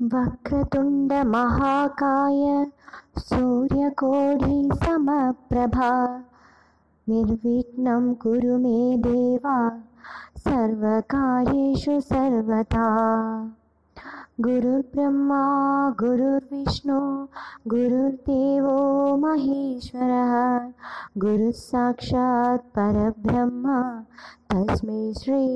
वक्रतुण्डमहाकाय सूर्यकोढिसमप्रभा निर्विघ्नं कुरु मे देवा सर्वकार्येषु सर्वथा गुरुर्ब्रह्मा गुरुर्विष्णु गुरुर्देवो महेश्वरः गुरुः साक्षात् परब्रह्म तस्मै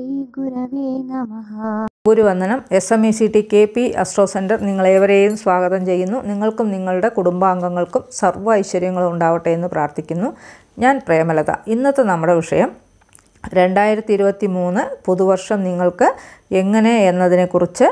नमः ഗുരുവന്ദനം S M E C T K P astro centre നിങ്ങളേവരെയും സ്വാഗതം ചെയ്യുന്നു നിങ്ങൾക്കും നിങ്ങളുടെ കുടുംബാംഗങ്ങൾക്കും സർവ്വ ഐശ്വര്യങ്ങളും ഉണ്ടാവട്ടെ എന്ന് പ്രാർത്ഥിക്കുന്നു ഞാൻ പ്രേമലത ഇന്നത്തെ നമ്മുടെ വിഷയം രണ്ടായിരത്തി ഇരുപത്തി മൂന്ന് പുതുവർഷം നിങ്ങൾക്ക് എങ്ങനെ എന്നതിനെക്കുറിച്ച്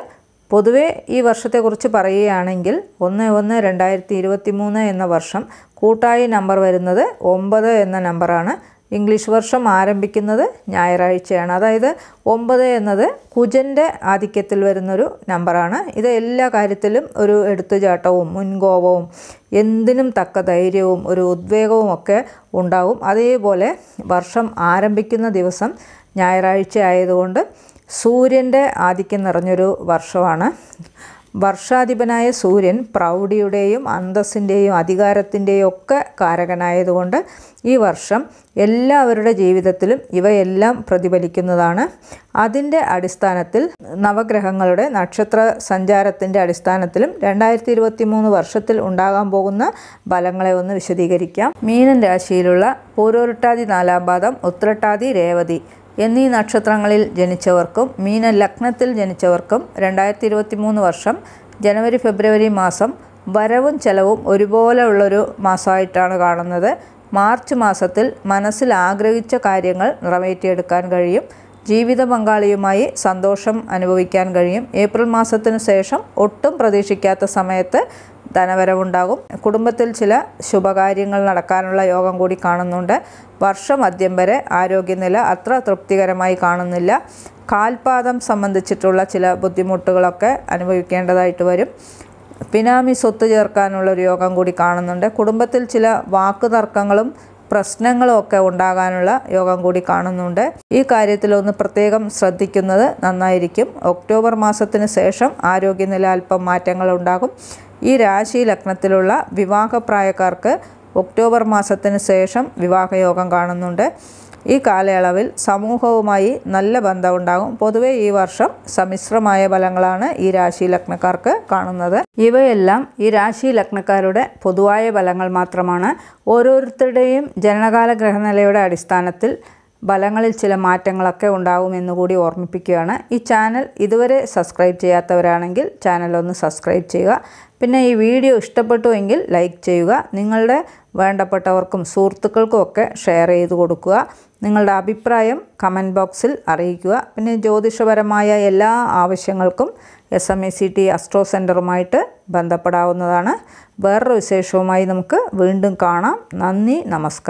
പൊതുവേ ഈ വർഷത്തെക്കുറിച്ച് പറയുകയാണെങ്കിൽ ഒന്ന് ഒന്ന് രണ്ടായിരത്തി ഇരുപത്തി മൂന്ന് എന്ന വർഷം കൂട്ടായി നമ്പർ വരുന്നത് ഒമ്പത് എന്ന നമ്പറാണ് ഇംഗ്ലീഷ് വർഷം ആരംഭിക്കുന്നത് ഞായറാഴ്ചയാണ് അതായത് ഒമ്പത് എന്നത് കുജൻ്റെ ആധിക്യത്തിൽ വരുന്നൊരു നമ്പറാണ് ഇത് എല്ലാ കാര്യത്തിലും ഒരു എടുത്തുചാട്ടവും മുൻകോപവും എന്തിനും തക്ക ധൈര്യവും ഒരു ഉദ്വേഗവും ഒക്കെ ഉണ്ടാവും അതേപോലെ വർഷം ആരംഭിക്കുന്ന ദിവസം ഞായറാഴ്ച ആയതുകൊണ്ട് സൂര്യൻ്റെ ആധിക്യം നിറഞ്ഞൊരു വർഷമാണ് വർഷാധിപനായ സൂര്യൻ പ്രൗഢിയുടെയും അന്തസ്സിൻ്റെയും അധികാരത്തിൻ്റെയും ഒക്കെ കാരകനായതുകൊണ്ട് ഈ വർഷം എല്ലാവരുടെ ജീവിതത്തിലും ഇവയെല്ലാം പ്രതിഫലിക്കുന്നതാണ് അതിൻ്റെ അടിസ്ഥാനത്തിൽ നവഗ്രഹങ്ങളുടെ നക്ഷത്ര സഞ്ചാരത്തിൻ്റെ അടിസ്ഥാനത്തിലും രണ്ടായിരത്തി ഇരുപത്തി മൂന്ന് വർഷത്തിൽ ഉണ്ടാകാൻ പോകുന്ന ഫലങ്ങളെ ഒന്ന് വിശദീകരിക്കാം മീനൻ രാശിയിലുള്ള പൂരോരുട്ടാതി നാലാം പാദം ഉത്രട്ടാതി രേവതി എന്നീ നക്ഷത്രങ്ങളിൽ ജനിച്ചവർക്കും മീന ലഗ്നത്തിൽ ജനിച്ചവർക്കും രണ്ടായിരത്തി ഇരുപത്തി മൂന്ന് വർഷം ജനുവരി ഫെബ്രുവരി മാസം വരവും ചെലവും ഒരുപോലെയുള്ളൊരു മാസമായിട്ടാണ് കാണുന്നത് മാർച്ച് മാസത്തിൽ മനസ്സിൽ ആഗ്രഹിച്ച കാര്യങ്ങൾ നിറവേറ്റിയെടുക്കാൻ കഴിയും ജീവിത പങ്കാളിയുമായി സന്തോഷം അനുഭവിക്കാൻ കഴിയും ഏപ്രിൽ മാസത്തിനു ശേഷം ഒട്ടും പ്രതീക്ഷിക്കാത്ത സമയത്ത് ധനവരവുണ്ടാകും കുടുംബത്തിൽ ചില ശുഭകാര്യങ്ങൾ നടക്കാനുള്ള യോഗം കൂടി കാണുന്നുണ്ട് വർഷമദ്യം വരെ ആരോഗ്യനില അത്ര തൃപ്തികരമായി കാണുന്നില്ല കാൽപാദം സംബന്ധിച്ചിട്ടുള്ള ചില ബുദ്ധിമുട്ടുകളൊക്കെ അനുഭവിക്കേണ്ടതായിട്ട് വരും പിനാമി സ്വത്ത് ചേർക്കാനുള്ള ഒരു യോഗം കൂടി കാണുന്നുണ്ട് കുടുംബത്തിൽ ചില വാക്കുതർക്കങ്ങളും തർക്കങ്ങളും പ്രശ്നങ്ങളൊക്കെ ഉണ്ടാകാനുള്ള യോഗം കൂടി കാണുന്നുണ്ട് ഈ കാര്യത്തിലൊന്ന് പ്രത്യേകം ശ്രദ്ധിക്കുന്നത് നന്നായിരിക്കും ഒക്ടോബർ മാസത്തിന് ശേഷം ആരോഗ്യനില അല്പം മാറ്റങ്ങൾ ഉണ്ടാകും ഈ രാശി ലഗ്നത്തിലുള്ള വിവാഹപ്രായക്കാർക്ക് ഒക്ടോബർ മാസത്തിന് ശേഷം വിവാഹയോഗം കാണുന്നുണ്ട് ഈ കാലയളവിൽ സമൂഹവുമായി നല്ല ബന്ധമുണ്ടാകും പൊതുവെ ഈ വർഷം സമ്മിശ്രമായ ഫലങ്ങളാണ് ഈ രാശി ലഗ്നക്കാർക്ക് കാണുന്നത് ഇവയെല്ലാം ഈ രാശി ലഗ്നക്കാരുടെ പൊതുവായ ഫലങ്ങൾ മാത്രമാണ് ഓരോരുത്തരുടെയും ജനനകാല ഗ്രഹനിലയുടെ അടിസ്ഥാനത്തിൽ ഫലങ്ങളിൽ ചില മാറ്റങ്ങളൊക്കെ ഉണ്ടാവുമെന്ന് കൂടി ഓർമ്മിപ്പിക്കുകയാണ് ഈ ചാനൽ ഇതുവരെ സബ്സ്ക്രൈബ് ചെയ്യാത്തവരാണെങ്കിൽ ചാനൽ ഒന്ന് സബ്സ്ക്രൈബ് ചെയ്യുക പിന്നെ ഈ വീഡിയോ എങ്കിൽ ലൈക്ക് ചെയ്യുക നിങ്ങളുടെ വേണ്ടപ്പെട്ടവർക്കും സുഹൃത്തുക്കൾക്കും ഒക്കെ ഷെയർ ചെയ്ത് കൊടുക്കുക നിങ്ങളുടെ അഭിപ്രായം കമൻറ്റ് ബോക്സിൽ അറിയിക്കുക പിന്നെ ജ്യോതിഷപരമായ എല്ലാ ആവശ്യങ്ങൾക്കും S M A C T astro സെൻറ്ററുമായിട്ട് ബന്ധപ്പെടാവുന്നതാണ് വേറൊരു വിശേഷവുമായി നമുക്ക് വീണ്ടും കാണാം നന്ദി നമസ്കാരം